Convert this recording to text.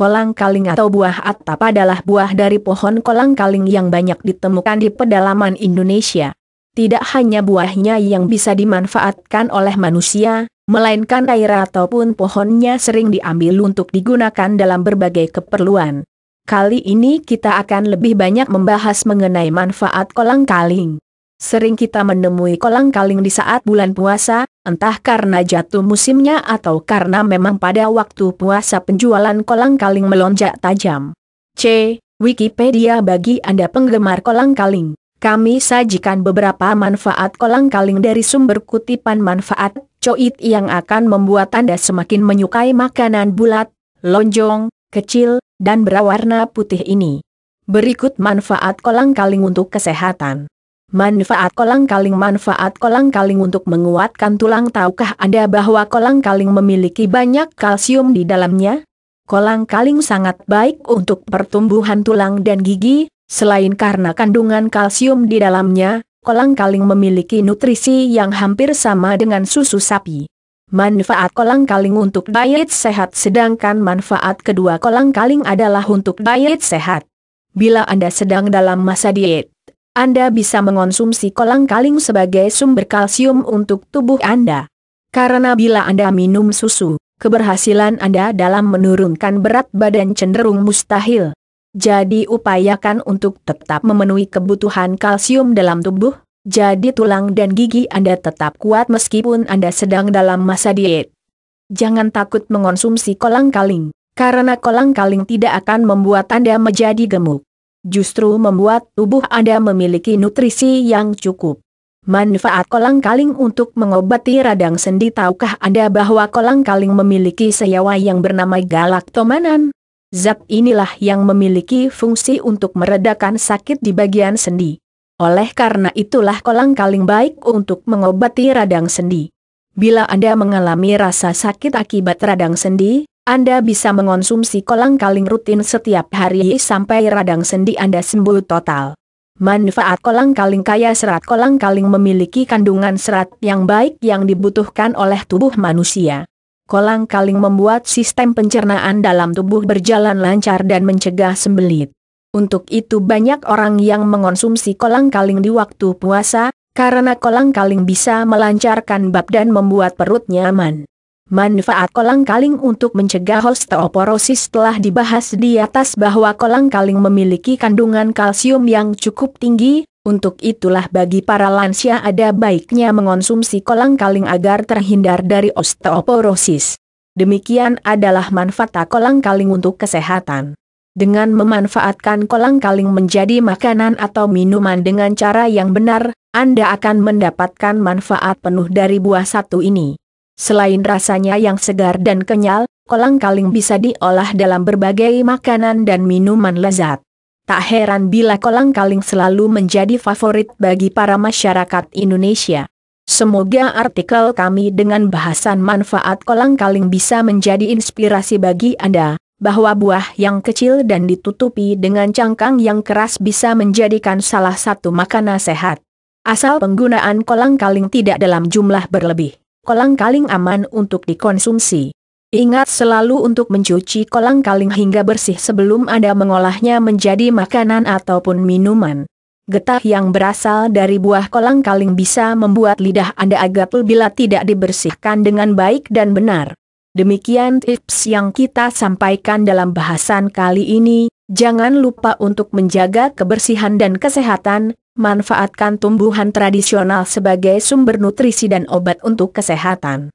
kolang-kaling atau buah atap adalah buah dari pohon kolang-kaling yang banyak ditemukan di pedalaman Indonesia. Tidak hanya buahnya yang bisa dimanfaatkan oleh manusia, melainkan air ataupun pohonnya sering diambil untuk digunakan dalam berbagai keperluan. Kali ini kita akan lebih banyak membahas mengenai manfaat kolang-kaling. Sering kita menemui kolang-kaling di saat bulan puasa, entah karena jatuh musimnya atau karena memang pada waktu puasa penjualan kolang-kaling melonjak tajam. C. Wikipedia bagi Anda penggemar kolang-kaling. Kami sajikan beberapa manfaat kolang-kaling dari sumber kutipan manfaat coit yang akan membuat Anda semakin menyukai makanan bulat, lonjong, kecil, dan berwarna putih ini. Berikut manfaat kolang-kaling untuk kesehatan. Manfaat kolang-kaling Manfaat kolang-kaling untuk menguatkan tulang Tahukah Anda bahwa kolang-kaling memiliki banyak kalsium di dalamnya? Kolang-kaling sangat baik untuk pertumbuhan tulang dan gigi, selain karena kandungan kalsium di dalamnya, kolang-kaling memiliki nutrisi yang hampir sama dengan susu sapi. Manfaat kolang-kaling untuk diet sehat sedangkan manfaat kedua kolang-kaling adalah untuk diet sehat. Bila Anda sedang dalam masa diet, anda bisa mengonsumsi kolang-kaling sebagai sumber kalsium untuk tubuh Anda. Karena bila Anda minum susu, keberhasilan Anda dalam menurunkan berat badan cenderung mustahil. Jadi upayakan untuk tetap memenuhi kebutuhan kalsium dalam tubuh, jadi tulang dan gigi Anda tetap kuat meskipun Anda sedang dalam masa diet. Jangan takut mengonsumsi kolang-kaling, karena kolang-kaling tidak akan membuat Anda menjadi gemuk justru membuat tubuh Anda memiliki nutrisi yang cukup. Manfaat kolang-kaling untuk mengobati radang sendi tahukah Anda bahwa kolang-kaling memiliki senyawa yang bernama galaktomanan? Zat inilah yang memiliki fungsi untuk meredakan sakit di bagian sendi. Oleh karena itulah kolang-kaling baik untuk mengobati radang sendi. Bila Anda mengalami rasa sakit akibat radang sendi, Anda bisa mengonsumsi kolang kaling rutin setiap hari sampai radang sendi Anda sembuh total. Manfaat kolang kaling kaya serat kolang kaling memiliki kandungan serat yang baik yang dibutuhkan oleh tubuh manusia. Kolang kaling membuat sistem pencernaan dalam tubuh berjalan lancar dan mencegah sembelit. Untuk itu banyak orang yang mengonsumsi kolang kaling di waktu puasa, karena kolang-kaling bisa melancarkan bab dan membuat perut nyaman. Manfaat kolang-kaling untuk mencegah osteoporosis telah dibahas di atas bahwa kolang-kaling memiliki kandungan kalsium yang cukup tinggi, untuk itulah bagi para lansia ada baiknya mengonsumsi kolang-kaling agar terhindar dari osteoporosis. Demikian adalah manfaat kolang-kaling untuk kesehatan. Dengan memanfaatkan kolang-kaling menjadi makanan atau minuman dengan cara yang benar, Anda akan mendapatkan manfaat penuh dari buah satu ini. Selain rasanya yang segar dan kenyal, kolang-kaling bisa diolah dalam berbagai makanan dan minuman lezat. Tak heran bila kolang-kaling selalu menjadi favorit bagi para masyarakat Indonesia. Semoga artikel kami dengan bahasan manfaat kolang-kaling bisa menjadi inspirasi bagi Anda bahwa buah yang kecil dan ditutupi dengan cangkang yang keras bisa menjadikan salah satu makanan sehat. Asal penggunaan kolang-kaling tidak dalam jumlah berlebih, kolang-kaling aman untuk dikonsumsi. Ingat selalu untuk mencuci kolang-kaling hingga bersih sebelum Anda mengolahnya menjadi makanan ataupun minuman. Getah yang berasal dari buah kolang-kaling bisa membuat lidah Anda agak lebih bila tidak dibersihkan dengan baik dan benar. Demikian tips yang kita sampaikan dalam bahasan kali ini. Jangan lupa untuk menjaga kebersihan dan kesehatan, manfaatkan tumbuhan tradisional sebagai sumber nutrisi dan obat untuk kesehatan.